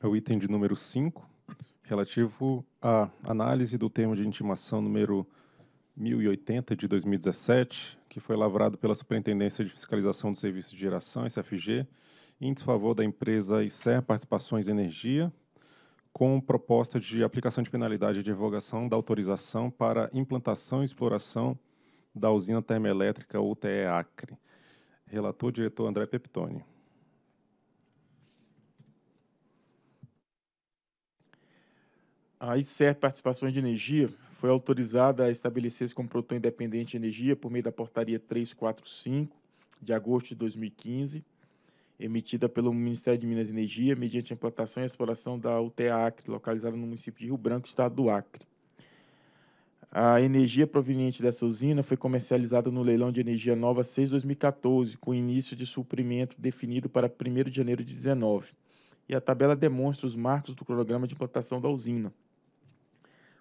é o item de número 5, relativo à análise do termo de intimação número 1080 de 2017, que foi lavrado pela Superintendência de Fiscalização dos Serviços de Geração, SFG, em desfavor da empresa ICER Participações Energia, com proposta de aplicação de penalidade de revogação da autorização para implantação e exploração da usina termoelétrica UTE Acre. Relator, diretor André Peptoni. A ICER Participações de Energia foi autorizada a estabelecer-se como produtor independente de energia por meio da portaria 345 de agosto de 2015, emitida pelo Ministério de Minas e Energia, mediante a implantação e exploração da UTA Acre, localizada no município de Rio Branco, estado do Acre. A energia proveniente dessa usina foi comercializada no leilão de energia nova 6-2014, com início de suprimento definido para 1 de janeiro de 19. E a tabela demonstra os marcos do cronograma de implantação da usina.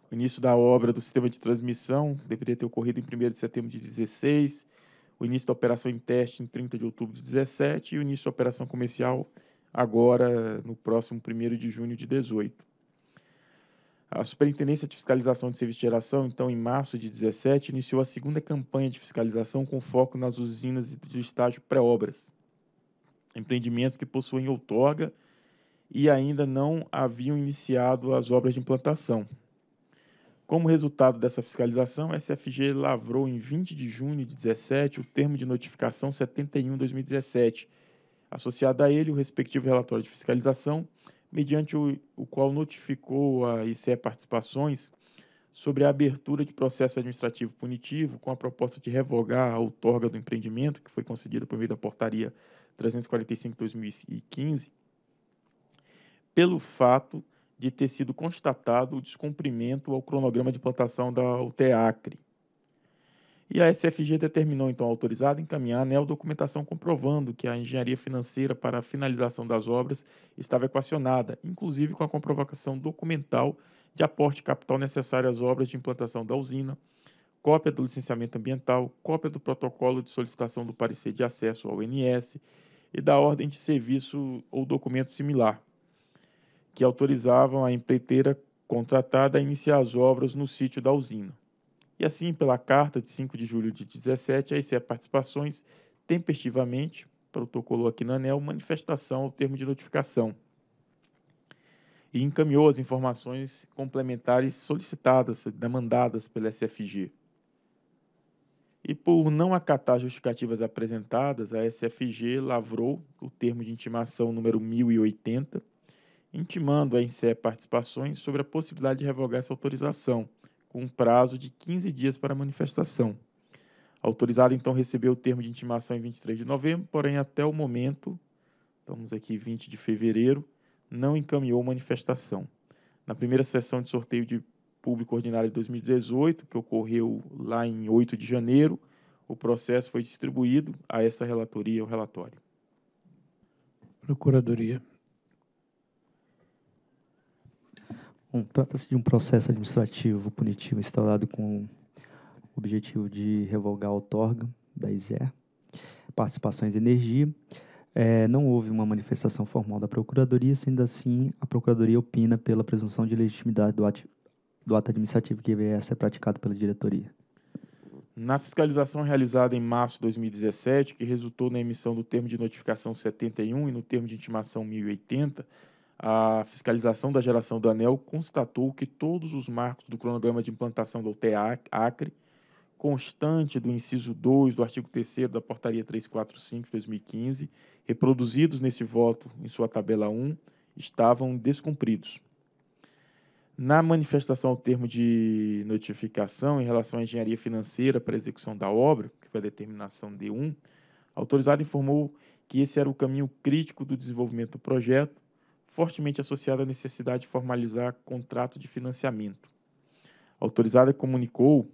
O início da obra do sistema de transmissão deveria ter ocorrido em 1 de setembro de 16, o início da operação em teste em 30 de outubro de 17 e o início da operação comercial agora no próximo 1 de junho de 18. A Superintendência de Fiscalização de Serviço de Geração, então, em março de 17, iniciou a segunda campanha de fiscalização com foco nas usinas de estágio pré-obras, empreendimentos que possuem outorga e ainda não haviam iniciado as obras de implantação. Como resultado dessa fiscalização, a SFG lavrou em 20 de junho de 17 o termo de notificação 71/2017, associado a ele o respectivo relatório de fiscalização, mediante o, o qual notificou a ICE Participações sobre a abertura de processo administrativo punitivo com a proposta de revogar a outorga do empreendimento que foi concedida por meio da portaria 345/2015 pelo fato de ter sido constatado o descumprimento ao cronograma de plantação da UTEACRE. E a SFG determinou, então, autorizada, encaminhar a ANEL documentação comprovando que a engenharia financeira para a finalização das obras estava equacionada, inclusive com a comprovação documental de aporte capital necessário às obras de implantação da usina, cópia do licenciamento ambiental, cópia do protocolo de solicitação do parecer de acesso ao NS e da ordem de serviço ou documento similar que autorizavam a empreiteira contratada a iniciar as obras no sítio da usina. E assim, pela carta de 5 de julho de 17, a ICE Participações tempestivamente protocolou aqui na ANEL manifestação ao termo de notificação e encaminhou as informações complementares solicitadas, demandadas pela SFG. E por não acatar justificativas apresentadas, a SFG lavrou o termo de intimação número 1080, intimando a INSEE participações sobre a possibilidade de revogar essa autorização, com um prazo de 15 dias para manifestação. Autorizado, então, recebeu o termo de intimação em 23 de novembro, porém, até o momento, estamos aqui 20 de fevereiro, não encaminhou manifestação. Na primeira sessão de sorteio de público ordinário de 2018, que ocorreu lá em 8 de janeiro, o processo foi distribuído a esta relatoria, o relatório. Procuradoria. Bom, trata-se de um processo administrativo punitivo instaurado com o objetivo de revogar a outorga da ISER, participações e energia. É, não houve uma manifestação formal da Procuradoria, sendo assim, a Procuradoria opina pela presunção de legitimidade do ato, do ato administrativo que é a a é praticado pela diretoria. Na fiscalização realizada em março de 2017, que resultou na emissão do termo de notificação 71 e no termo de intimação 1080, a fiscalização da geração do ANEL constatou que todos os marcos do cronograma de implantação da UTE Acre, constante do inciso 2 do artigo 3 da Portaria 345 de 2015, reproduzidos nesse voto em sua tabela 1, estavam descumpridos. Na manifestação ao termo de notificação em relação à engenharia financeira para a execução da obra, que foi a determinação D1, a autorizada informou que esse era o caminho crítico do desenvolvimento do projeto fortemente associada à necessidade de formalizar contrato de financiamento. A autorizada comunicou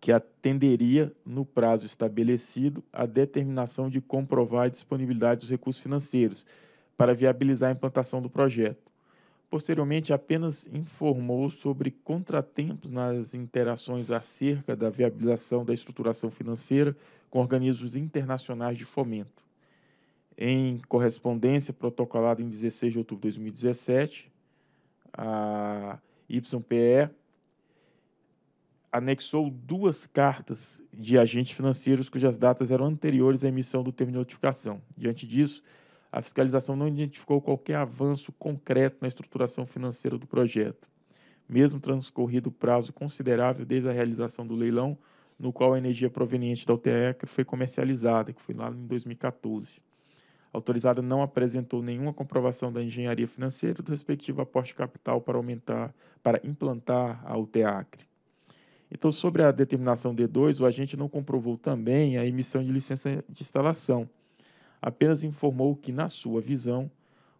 que atenderia, no prazo estabelecido, a determinação de comprovar a disponibilidade dos recursos financeiros para viabilizar a implantação do projeto. Posteriormente, apenas informou sobre contratempos nas interações acerca da viabilização da estruturação financeira com organismos internacionais de fomento. Em correspondência protocolada em 16 de outubro de 2017, a YPE anexou duas cartas de agentes financeiros cujas datas eram anteriores à emissão do termo de notificação. Diante disso, a fiscalização não identificou qualquer avanço concreto na estruturação financeira do projeto, mesmo transcorrido prazo considerável desde a realização do leilão, no qual a energia proveniente da UTEC foi comercializada, que foi lá em 2014 autorizada não apresentou nenhuma comprovação da engenharia financeira do respectivo aporte capital para aumentar, para implantar a UTEACRE. Então, sobre a determinação D2, o agente não comprovou também a emissão de licença de instalação. Apenas informou que, na sua visão,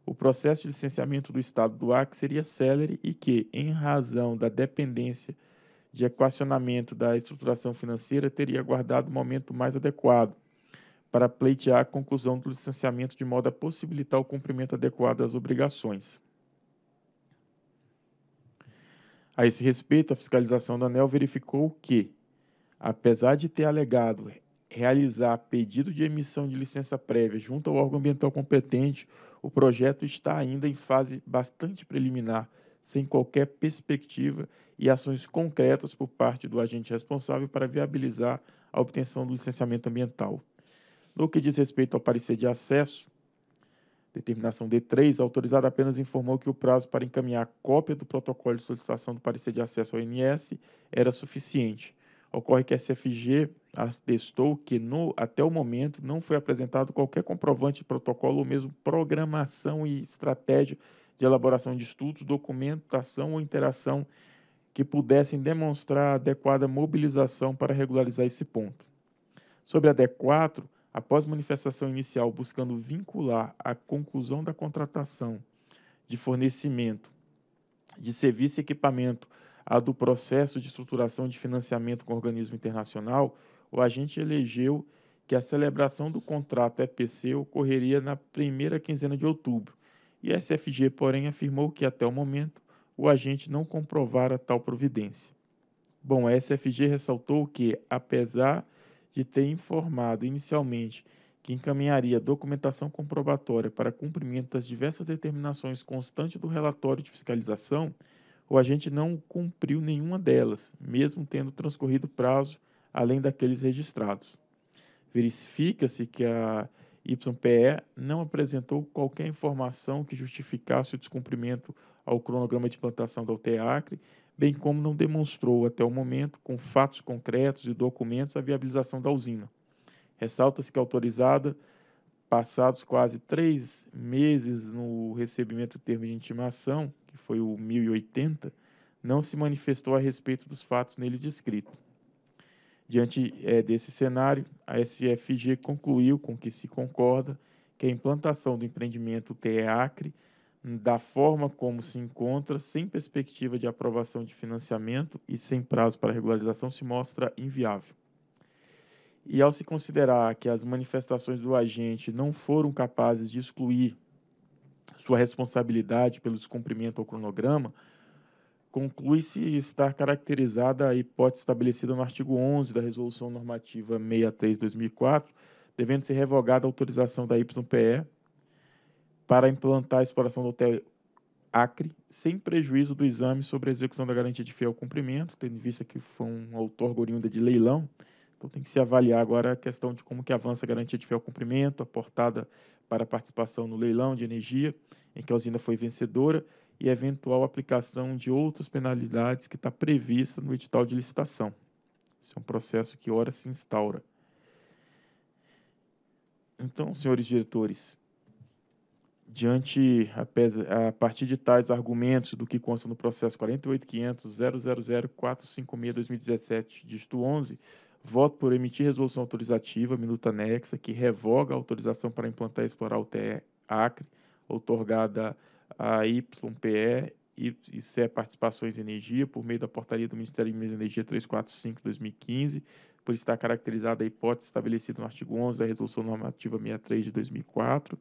o processo de licenciamento do estado do Acre seria célere e que, em razão da dependência de equacionamento da estruturação financeira, teria aguardado o momento mais adequado para pleitear a conclusão do licenciamento de modo a possibilitar o cumprimento adequado das obrigações. A esse respeito, a fiscalização da ANEL verificou que, apesar de ter alegado realizar pedido de emissão de licença prévia junto ao órgão ambiental competente, o projeto está ainda em fase bastante preliminar, sem qualquer perspectiva e ações concretas por parte do agente responsável para viabilizar a obtenção do licenciamento ambiental. No que diz respeito ao parecer de acesso, determinação D3, autorizada apenas informou que o prazo para encaminhar a cópia do protocolo de solicitação do parecer de acesso ao INS era suficiente. Ocorre que a SFG atestou que, no, até o momento, não foi apresentado qualquer comprovante de protocolo ou mesmo programação e estratégia de elaboração de estudos, documentação ou interação que pudessem demonstrar adequada mobilização para regularizar esse ponto. Sobre a D4, após manifestação inicial buscando vincular a conclusão da contratação de fornecimento de serviço e equipamento à do processo de estruturação de financiamento com organismo internacional, o agente elegeu que a celebração do contrato EPC ocorreria na primeira quinzena de outubro. E a SFG, porém, afirmou que até o momento o agente não comprovara tal providência. Bom, a SFG ressaltou que, apesar de de ter informado inicialmente que encaminharia documentação comprobatória para cumprimento das diversas determinações constantes do relatório de fiscalização, o agente não cumpriu nenhuma delas, mesmo tendo transcorrido prazo além daqueles registrados. Verifica-se que a YPE não apresentou qualquer informação que justificasse o descumprimento ao cronograma de implantação da UTEACRE, bem como não demonstrou até o momento, com fatos concretos e documentos, a viabilização da usina. Ressalta-se que autorizada, passados quase três meses no recebimento do termo de intimação, que foi o 1080, não se manifestou a respeito dos fatos nele descritos. Diante é, desse cenário, a SFG concluiu com que se concorda que a implantação do empreendimento TE Acre da forma como se encontra, sem perspectiva de aprovação de financiamento e sem prazo para regularização, se mostra inviável. E ao se considerar que as manifestações do agente não foram capazes de excluir sua responsabilidade pelo descumprimento ao cronograma, conclui-se estar caracterizada a hipótese estabelecida no artigo 11 da Resolução Normativa 63/2004, devendo ser revogada a autorização da YPE para implantar a exploração do hotel Acre, sem prejuízo do exame sobre a execução da garantia de fiel cumprimento, tendo em vista que foi um autor oriunda de leilão. Então tem que se avaliar agora a questão de como que avança a garantia de fiel cumprimento, aportada para participação no leilão de energia, em que a usina foi vencedora, e eventual aplicação de outras penalidades que está prevista no edital de licitação. Esse é um processo que ora se instaura. Então, senhores diretores, diante, a, partir de tais argumentos do que consta no processo 48.500.000.456.2017, dígito 11, voto por emitir resolução autorizativa, minuta anexa, que revoga a autorização para implantar e explorar o TE Acre, outorgada a YPE e CE Participações e Energia, por meio da portaria do Ministério de Minas e Energia 345-2015, por estar caracterizada a hipótese estabelecida no artigo 11 da Resolução Normativa 63 de 2004,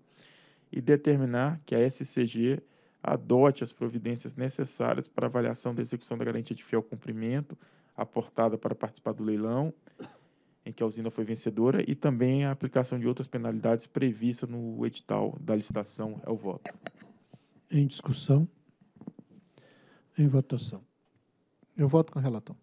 e determinar que a SCG adote as providências necessárias para avaliação da execução da garantia de fiel cumprimento aportada para participar do leilão em que a usina foi vencedora e também a aplicação de outras penalidades previstas no edital da licitação é o voto. Em discussão? Em votação. Eu voto com o relator.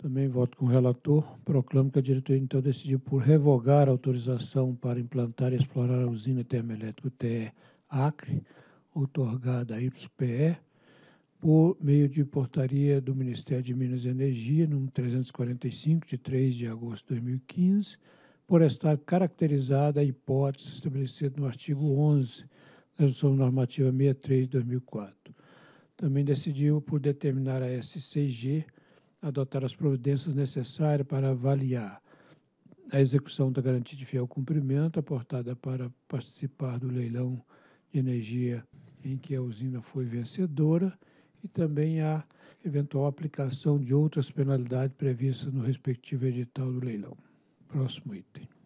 Também voto com o relator. Proclamo que a diretoria, então, decidiu por revogar a autorização para implantar e explorar a usina termoelétrica TE Acre, outorgada a YPE, por meio de portaria do Ministério de Minas e Energia, número 345, de 3 de agosto de 2015, por estar caracterizada a hipótese estabelecida no artigo 11 da Resolução Normativa 63 de 2004. Também decidiu por determinar a SCG adotar as providências necessárias para avaliar a execução da garantia de fiel cumprimento aportada para participar do leilão de energia em que a usina foi vencedora e também a eventual aplicação de outras penalidades previstas no respectivo edital do leilão. Próximo item.